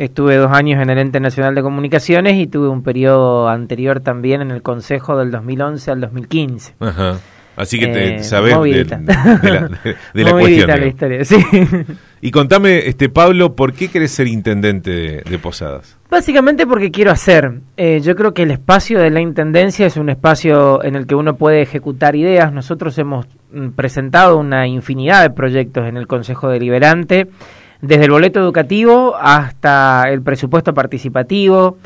Estuve dos años en el Ente Nacional de Comunicaciones y tuve un periodo anterior también en el Consejo del 2011 al 2015. Ajá. Así que te eh, de, la, cuestión. historia, sí. Y contame, este Pablo, ¿por qué querés ser intendente de, Posadas? Básicamente porque quiero hacer. Eh, yo creo que el espacio de la intendencia es un espacio en el que uno puede ejecutar ideas. Nosotros hemos mm, presentado una infinidad de proyectos en el Consejo Deliberante desde el boleto educativo hasta el presupuesto participativo,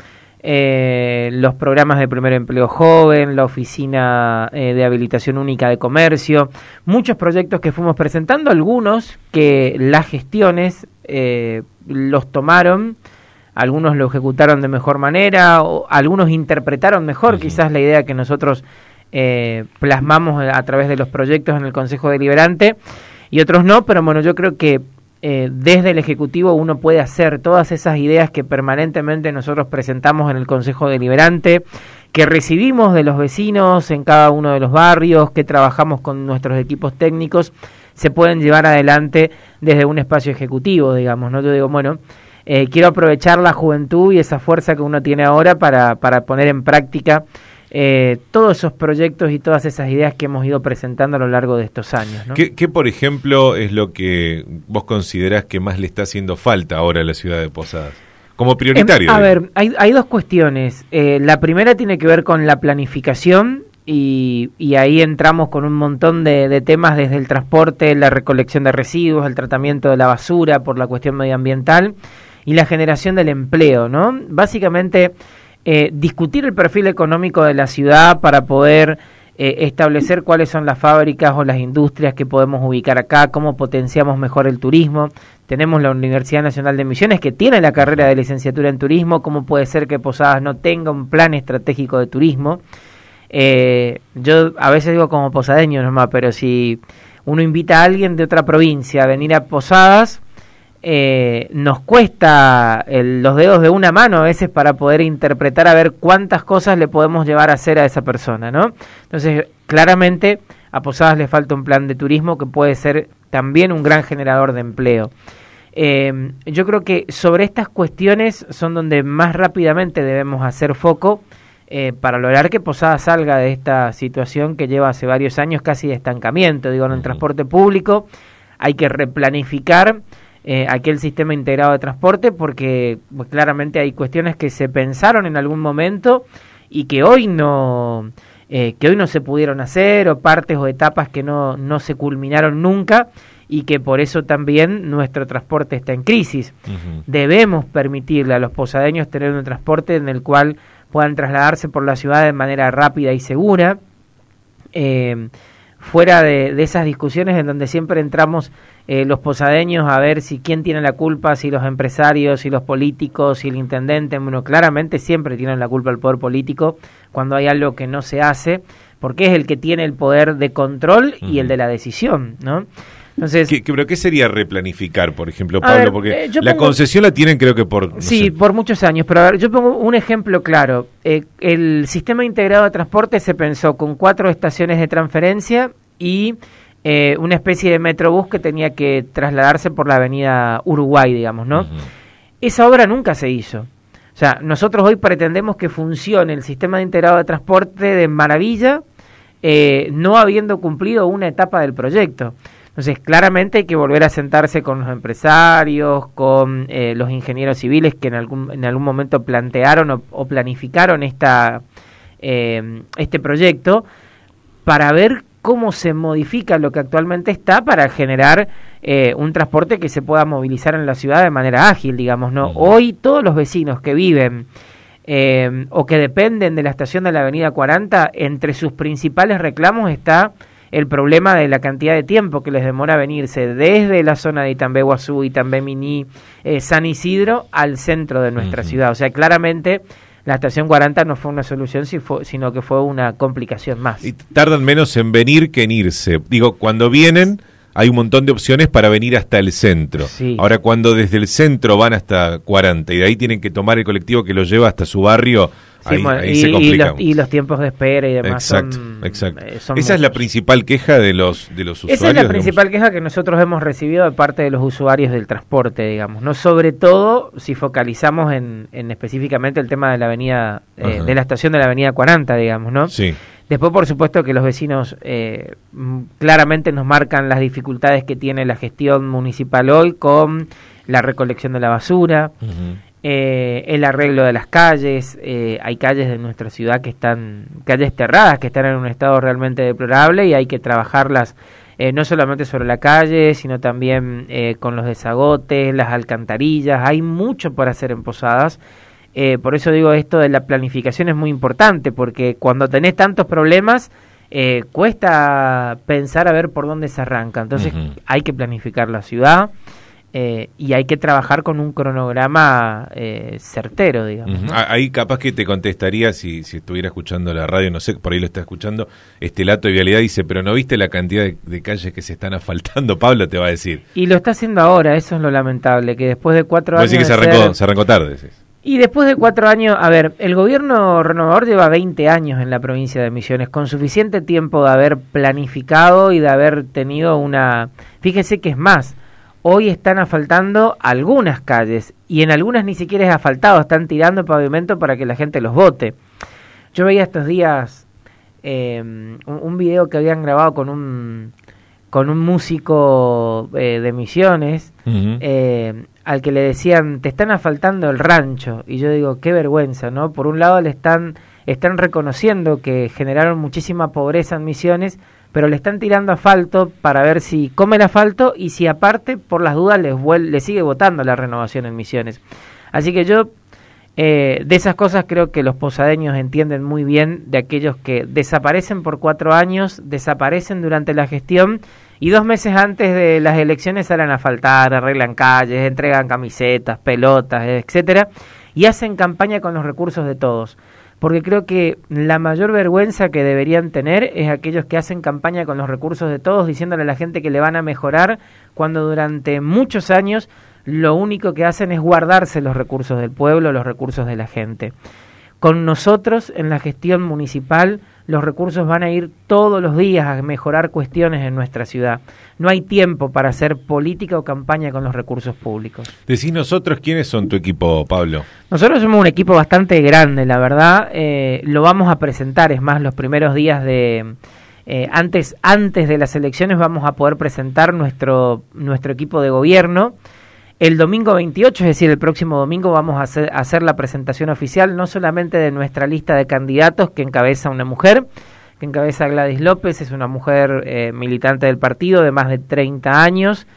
eh, los programas de primer empleo joven, la oficina eh, de habilitación única de comercio, muchos proyectos que fuimos presentando, algunos que las gestiones eh, los tomaron, algunos lo ejecutaron de mejor manera, o algunos interpretaron mejor quizás la idea que nosotros plasmamos a través de los proyectos en el Consejo Deliberante y otros no, pero bueno, yo creo que eh, desde el Ejecutivo uno puede hacer todas esas ideas que permanentemente nosotros presentamos en el Consejo Deliberante, que recibimos de los vecinos en cada uno de los barrios, que trabajamos con nuestros equipos técnicos, se pueden llevar adelante desde un espacio ejecutivo, digamos, ¿no? Yo digo, bueno, eh, quiero aprovechar la juventud y esa fuerza que uno tiene ahora para, para poner en práctica eh, todos esos proyectos y todas esas ideas que hemos ido presentando a lo largo de estos años. ¿no? ¿Qué, por ejemplo, es lo que vos considerás que más le está haciendo falta ahora a la ciudad de Posadas? Como em, prioritario. a ver, hay, dos cuestiones. Eh, la primera tiene que ver con la planificación y, ahí entramos con un montón de, de, temas desde el transporte, la recolección de residuos, el tratamiento de la basura por la cuestión medioambiental y la generación del empleo, ¿no? Básicamente eh, discutir el perfil económico de la ciudad para poder eh, establecer cuáles son las fábricas o las industrias que podemos ubicar acá, cómo potenciamos mejor el turismo. Tenemos la Universidad Nacional de Misiones que tiene la carrera de licenciatura en turismo, cómo puede ser que Posadas no tenga un plan estratégico de turismo. Eh, yo a veces digo como posadeño nomás, pero si uno invita a alguien de otra provincia a venir a Posadas, eh, nos cuesta los dedos de una mano a veces para poder interpretar a ver cuántas cosas le podemos llevar a hacer a esa persona, ¿no? Entonces, claramente a Posadas le falta un plan de turismo que puede ser también un gran generador de empleo. Eh, yo creo que sobre estas cuestiones son donde más rápidamente debemos hacer foco eh, para lograr que Posadas salga de esta situación que lleva hace varios años casi de estancamiento, digo, en el transporte público. Hay que replanificar eh, aquel sistema integrado de transporte porque pues, claramente hay cuestiones que se pensaron en algún momento y que hoy no eh, que hoy no se pudieron hacer o partes o etapas que no, no se culminaron nunca y que por eso también nuestro transporte está en crisis. Debemos permitirle a los posadeños tener un transporte en el cual puedan trasladarse por la ciudad de manera rápida y segura. Eh, fuera de, esas discusiones en donde siempre entramos eh, los posadeños a ver si quién tiene la culpa, si los empresarios, si los políticos, si el intendente. Bueno, claramente siempre tienen la culpa el poder político cuando hay algo que no se hace, porque es el que tiene el poder de control y el de la decisión, ¿no? Entonces, pero qué sería replanificar, por ejemplo, Pablo? porque eh, la concesión la tienen creo que por... sí, por muchos años, pero a ver, yo pongo un ejemplo claro. Eh, el sistema integrado de transporte se pensó con cuatro estaciones de transferencia y eh, una especie de metrobús que tenía que trasladarse por la avenida Uruguay, digamos, ¿no? Esa obra nunca se hizo. O sea, nosotros hoy pretendemos que funcione el sistema de integrado de transporte de maravilla, eh, no habiendo cumplido una etapa del proyecto. Entonces, claramente hay que volver a sentarse con los empresarios, con eh, los ingenieros civiles que en algún, en algún momento plantearon o, planificaron esta, este proyecto, para ver cómo se modifica lo que actualmente está para generar eh, un transporte que se pueda movilizar en la ciudad de manera ágil, digamos, ¿no? Hoy todos los vecinos que viven eh, o que dependen de la estación de la Avenida 40, entre sus principales reclamos está el problema de la cantidad de tiempo que les demora venirse desde la zona de Itambé Guazú, Itambé eh, San Isidro, al centro de nuestra ciudad. O sea, claramente la estación 40 no fue una solución, sino que fue una complicación más. Y tardan menos en venir que en irse. Digo, cuando vienen hay un montón de opciones para venir hasta el centro. Ahora, cuando desde el centro van hasta 40 y de ahí tienen que tomar el colectivo que los lleva hasta su barrio, ahí, se complica. Y los, tiempos de espera y demás. son, exacto. Eh, Esa es la principal queja de los, de los usuarios. Esa es la principal queja que nosotros hemos recibido de parte de los usuarios del transporte, digamos. no Sobre todo si focalizamos en, en específicamente el tema de la avenida, eh, de la estación de la avenida 40, digamos, ¿no? Sí. Después, por supuesto, que los vecinos eh, claramente nos marcan las dificultades que tiene la gestión municipal hoy con la recolección de la basura, eh, el arreglo de las calles. Eh, hay calles de nuestra ciudad que están, calles cerradas, que están en un estado realmente deplorable y hay que trabajarlas eh, no solamente sobre la calle, sino también con los desagotes, las alcantarillas. Hay mucho por hacer en Posadas eh, por eso digo esto de la planificación es muy importante, porque cuando tenés tantos problemas, eh, cuesta pensar a ver por dónde se arranca. Entonces hay que planificar la ciudad. Eh, y hay que trabajar con un cronograma certero, digamos. Ah, ahí capaz que te contestaría si, si, estuviera escuchando la radio, no sé, por ahí lo está escuchando, este lato de vialidad dice, pero ¿no viste la cantidad de, calles que se están asfaltando? Pablo te va a decir. Y lo está haciendo ahora, eso es lo lamentable, que después de cuatro años... que se arrancó, tarde. sí y después de cuatro años, a ver, el gobierno renovador lleva 20 años en la provincia de Misiones, con suficiente tiempo de haber planificado y de haber tenido una... Fíjense que es más, hoy están asfaltando algunas calles y en algunas ni siquiera es asfaltado, están tirando pavimento para que la gente los vote. Yo veía estos días em, un, video que habían grabado con un, con un músico eh, de Misiones al que le decían, te están asfaltando el rancho. Y yo digo, qué vergüenza, ¿no? Por un lado le están, están reconociendo que generaron muchísima pobreza en misiones, pero le están tirando asfalto para ver si come el asfalto y si aparte, por las dudas, les, le sigue votando la renovación en misiones. Así que yo, eh, de esas cosas creo que los posadeños entienden muy bien, de aquellos que desaparecen por cuatro años, desaparecen durante la gestión y dos meses antes de las elecciones salen a faltar, arreglan calles, entregan camisetas, pelotas, etcétera, y hacen campaña con los recursos de todos. Porque creo que la mayor vergüenza que deberían tener es aquellos que hacen campaña con los recursos de todos, diciéndole a la gente que le van a mejorar, cuando durante muchos años lo único que hacen es guardarse los recursos del pueblo, los recursos de la gente. Con nosotros en la gestión municipal los recursos van a ir todos los días a mejorar cuestiones en nuestra ciudad. No hay tiempo para hacer política o campaña con los recursos públicos. Decís nosotros, ¿quiénes son tu equipo, Pablo? Nosotros somos un equipo bastante grande, la verdad. Eh, lo vamos a presentar, es más, los primeros días de... Eh, antes, antes de las elecciones vamos a poder presentar nuestro, nuestro equipo de gobierno. El domingo 28, es decir, el próximo domingo, vamos a hacer, la presentación oficial no solamente de nuestra lista de candidatos que encabeza una mujer, que encabeza Gladys López, es una mujer eh, militante del partido de más de 30 años,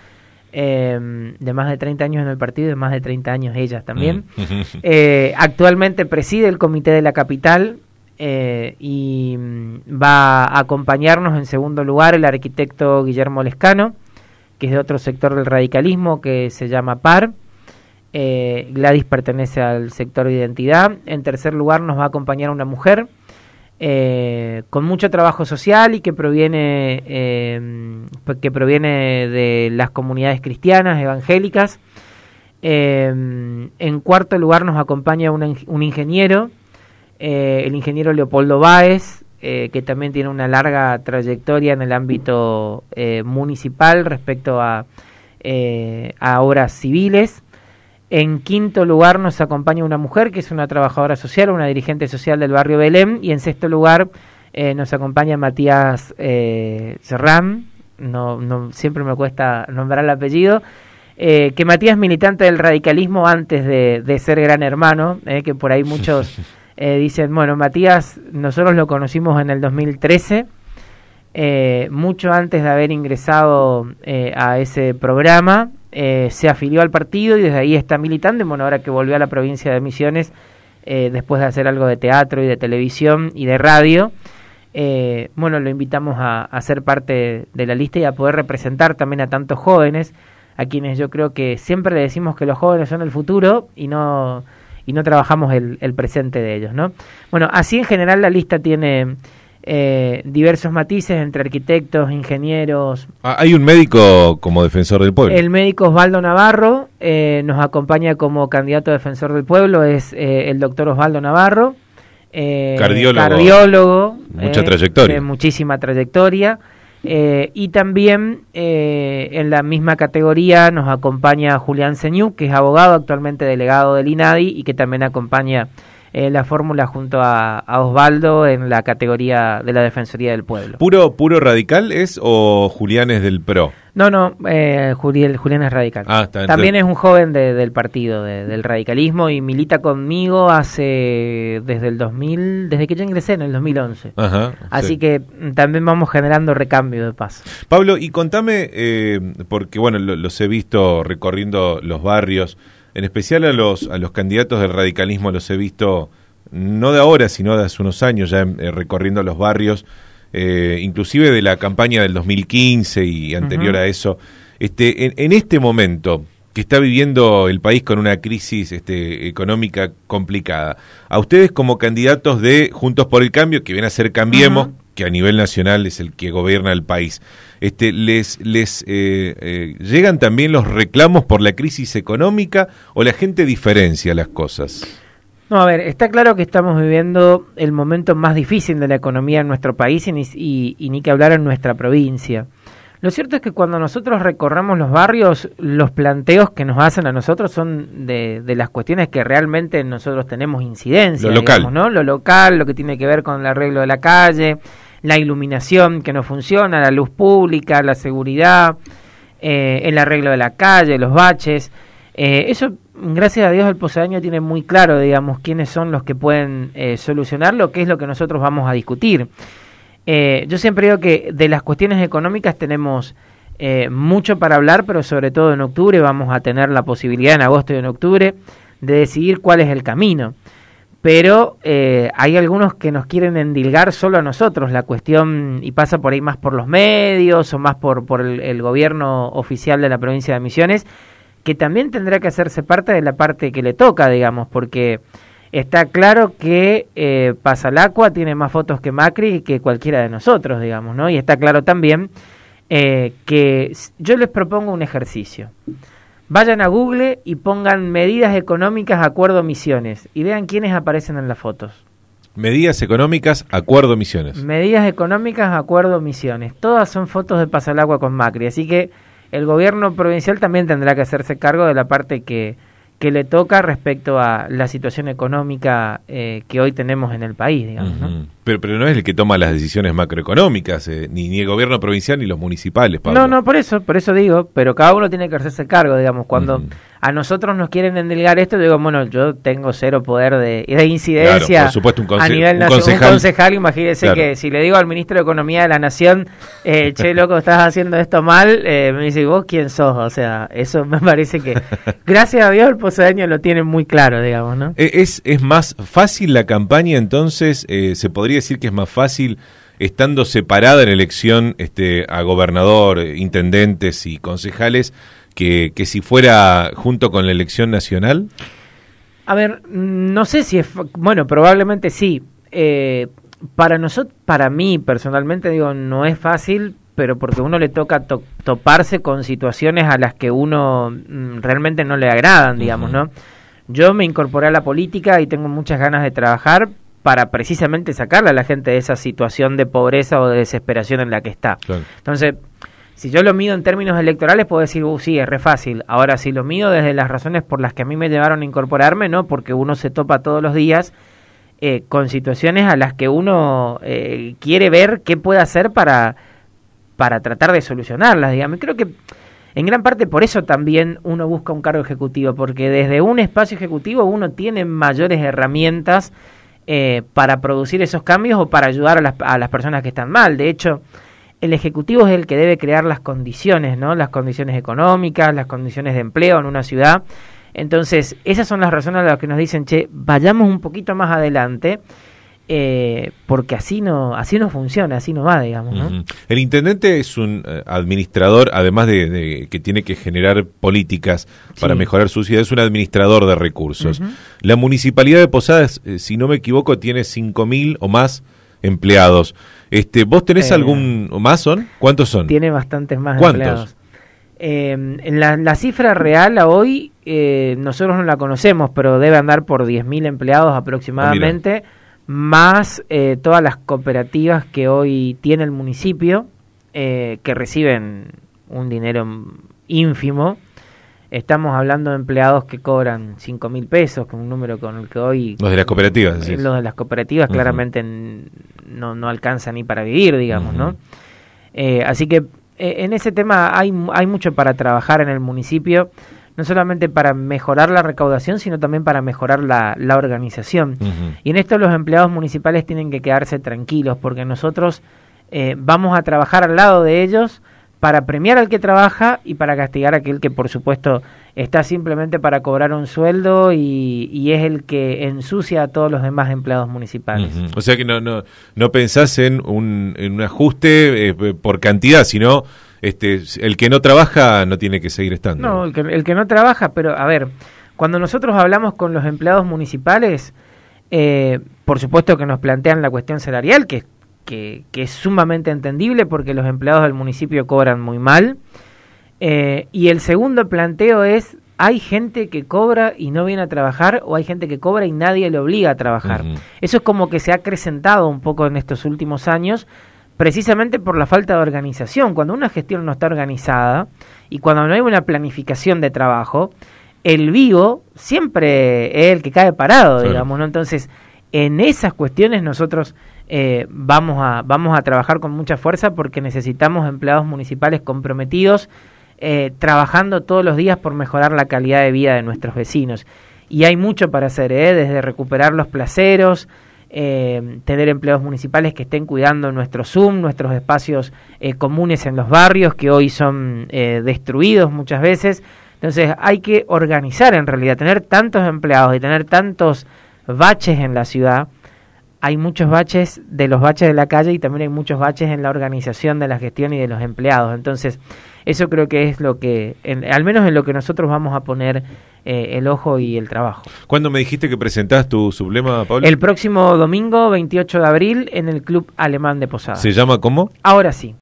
em, de más de 30 años en el partido y de más de 30 años ella también. Mm. Eh, actualmente preside el comité de la capital eh, y mm, va a acompañarnos en segundo lugar el arquitecto Guillermo Lescano que es de otro sector del radicalismo que se llama PAR. Eh, Gladys pertenece al sector de identidad. En tercer lugar nos va a acompañar una mujer eh, con mucho trabajo social y que proviene, eh, que proviene de las comunidades cristianas, evangélicas. en cuarto lugar nos acompaña un ingeniero, el ingeniero Leopoldo Báez, eh, que también tiene una larga trayectoria en el ámbito eh, municipal respecto a, eh, a, obras civiles. En quinto lugar nos acompaña una mujer que es una trabajadora social, una dirigente social del barrio Belén. Y en sexto lugar eh, nos acompaña Matías Serrán, no, siempre me cuesta nombrar el apellido. que Matías militante del radicalismo antes de, ser gran hermano, que por ahí muchos eh, dicen, bueno, Matías, nosotros lo conocimos en el 2013, eh, mucho antes de haber ingresado eh, a ese programa, se afilió al partido y desde ahí está militando, bueno, ahora que volvió a la provincia de Misiones, después de hacer algo de teatro y de televisión y de radio, bueno, lo invitamos a, a ser parte de la lista y a poder representar también a tantos jóvenes, a quienes yo creo que siempre le decimos que los jóvenes son el futuro y no y no trabajamos el, presente de ellos. ¿no? Bueno, así en general la lista tiene... Eh, diversos matices entre arquitectos, ingenieros. Ah, hay un médico como defensor del pueblo. El médico Osvaldo Navarro eh, nos acompaña como candidato a defensor del pueblo, es eh, el doctor Osvaldo Navarro. cardiólogo. Mucha trayectoria. muchísima trayectoria. Eh, y también eh, en la misma categoría nos acompaña Julián Señú, que es abogado actualmente delegado del INADI y que también acompaña eh, la fórmula junto a, a, Osvaldo en la categoría de la Defensoría del Pueblo. ¿Puro, puro radical es o Julián es del PRO? No, no, eh, Julián, es radical. Ah, también es un joven del partido, del radicalismo, y milita conmigo hace desde el 2000, desde que yo ingresé en el 2011. Así que también vamos generando recambio de paso. Pablo, y contame, eh, porque bueno, los he visto recorriendo los barrios, en especial a los, los candidatos del radicalismo los he visto, no de ahora, sino de hace unos años ya eh, recorriendo los barrios eh, inclusive de la campaña del 2015 y anterior a eso. Este, en, este momento que está viviendo el país con una crisis este, económica complicada, a ustedes como candidatos de Juntos por el Cambio, que viene a ser Cambiemos, que a nivel nacional es el que gobierna el país, este, ¿les, les eh, eh, llegan también los reclamos por la crisis económica o la gente diferencia las cosas? No, a ver, está claro que estamos viviendo el momento más difícil de la economía en nuestro país y, ni que hablar en nuestra provincia. Lo cierto es que cuando nosotros recorremos los barrios, los planteos que nos hacen a nosotros son de, las cuestiones que realmente nosotros tenemos incidencia. Lo local. ¿no? Lo local, lo que tiene que ver con el arreglo de la calle, la iluminación que no funciona, la luz pública, la seguridad, eh, el arreglo de la calle, los baches. Eh, eso gracias a Dios el posaño tiene muy claro, digamos, quiénes son los que pueden eh, solucionarlo, qué es lo que nosotros vamos a discutir. Eh, yo siempre digo que de las cuestiones económicas tenemos eh, mucho para hablar, pero sobre todo en octubre vamos a tener la posibilidad en agosto y en octubre de decidir cuál es el camino. Pero hay algunos que nos quieren endilgar solo a nosotros la cuestión y pasa por ahí más por los medios o más por, el gobierno oficial de la provincia de Misiones que también tendrá que hacerse parte de la parte que le toca, digamos, porque está claro que eh, Pasalacua tiene más fotos que Macri y que cualquiera de nosotros, digamos, ¿no? Y está claro también eh, que yo les propongo un ejercicio. Vayan a Google y pongan medidas económicas acuerdo misiones y vean quiénes aparecen en las fotos. Medidas económicas, acuerdo misiones. Medidas económicas, acuerdo misiones. Todas son fotos de Pasalacua con Macri, así que el gobierno provincial también tendrá que hacerse cargo de la parte que, que le toca respecto a la situación económica eh, que hoy tenemos en el país, digamos, ¿no? pero, no es el que toma las decisiones macroeconómicas, eh, ni, ni el gobierno provincial ni los municipales. No, no, por eso, por eso digo, pero cada uno tiene que hacerse cargo, digamos, cuando a nosotros nos quieren endilgar esto, digo, bueno, yo tengo cero poder de, incidencia a nivel nacional. Un concejal, imagínese que si le digo al ministro de Economía de la Nación, eh, che, loco, estás haciendo esto mal, eh, me dice, vos quién sos, o sea, eso me parece que, gracias a Dios, el poseño lo tiene muy claro, digamos, ¿no? E, es, es más fácil la campaña, entonces, eh, se podría decir que es más fácil estando separada en elección este, a gobernador, intendentes y concejales que, que si fuera junto con la elección nacional? A ver, no sé si es. Bueno, probablemente sí. Eh, para nosotros, para mí personalmente, digo, no es fácil, pero porque uno le toca toparse con situaciones a las que uno mm, realmente no le agradan, digamos, ¿no? Yo me incorporé a la política y tengo muchas ganas de trabajar, para precisamente sacarle a la gente de esa situación de pobreza o de desesperación en la que está. Entonces, si yo lo mido en términos electorales, puedo decir, uh, sí, es re fácil. Ahora, si lo mido desde las razones por las que a mí me llevaron a incorporarme, ¿no? Porque uno se topa todos los días eh, con situaciones a las que uno eh, quiere ver qué puede hacer para, para tratar de solucionarlas, digamos. Creo que en gran parte por eso también uno busca un cargo ejecutivo, porque desde un espacio ejecutivo uno tiene mayores herramientas eh, para producir esos cambios o para ayudar a las, a las, personas que están mal. De hecho, el Ejecutivo es el que debe crear las condiciones, ¿no? Las condiciones económicas, las condiciones de empleo en una ciudad. Entonces, esas son las razones a las que nos dicen, che, vayamos un poquito más adelante eh, porque así no, así no funciona, así no va, digamos. El intendente es un eh, administrador, además de, que tiene que generar políticas para mejorar su ciudad, es un administrador de recursos. La municipalidad de Posadas, eh, si no me equivoco, tiene 5.000 o más empleados. Este, ¿Vos tenés algún más son? ¿Cuántos son? Tiene bastantes más empleados. Eh, la, cifra real a hoy, nosotros no la conocemos, pero debe andar por 10.000 empleados ah, aproximadamente más eh, todas las cooperativas que hoy tiene el municipio, eh, que reciben un dinero ínfimo. Estamos hablando de empleados que cobran 5 mil pesos, que un número con el que hoy... Los de las cooperativas. Los de las cooperativas claramente no, no alcanzan ni para vivir, digamos, ¿no? Eh, así que en ese tema hay, hay mucho para trabajar en el municipio no solamente para mejorar la recaudación, sino también para mejorar la, organización. Y en esto los empleados municipales tienen que quedarse tranquilos, porque nosotros eh, vamos a trabajar al lado de ellos para premiar al que trabaja y para castigar a aquel que por supuesto está simplemente para cobrar un sueldo y, es el que ensucia a todos los demás empleados municipales. O sea que no, no, no pensás en un, ajuste eh, por cantidad, sino este, el que no trabaja no tiene que seguir estando. No, el que, no trabaja, pero a ver, cuando nosotros hablamos con los empleados municipales, eh, por supuesto que nos plantean la cuestión salarial, que, que, es sumamente entendible porque los empleados del municipio cobran muy mal. Eh, y el segundo planteo es, hay gente que cobra y no viene a trabajar o hay gente que cobra y nadie le obliga a trabajar. Eso es como que se ha acrecentado un poco en estos últimos años precisamente por la falta de organización. Cuando una gestión no está organizada y cuando no hay una planificación de trabajo, el vivo siempre es el que cae parado, digamos, ¿no? Entonces, en esas cuestiones nosotros eh, vamos, a, vamos a trabajar con mucha fuerza porque necesitamos empleados municipales comprometidos, eh, trabajando todos los días por mejorar la calidad de vida de nuestros vecinos. Y hay mucho para hacer, ¿eh? desde recuperar los placeros, eh, tener empleados municipales que estén cuidando nuestro Zoom, nuestros espacios eh, comunes en los barrios que hoy son eh, destruidos muchas veces. Entonces hay que organizar en realidad, tener tantos empleados y tener tantos baches en la ciudad hay muchos baches de los baches de la calle y también hay muchos baches en la organización de la gestión y de los empleados. Entonces, eso creo que es lo que, al menos en lo que nosotros vamos a poner eh, el ojo y el trabajo. ¿Cuándo me dijiste que presentás tu sublema, Pablo? El próximo domingo, 28 de abril, en el Club Alemán de Posadas. ¿Se llama cómo? Ahora sí.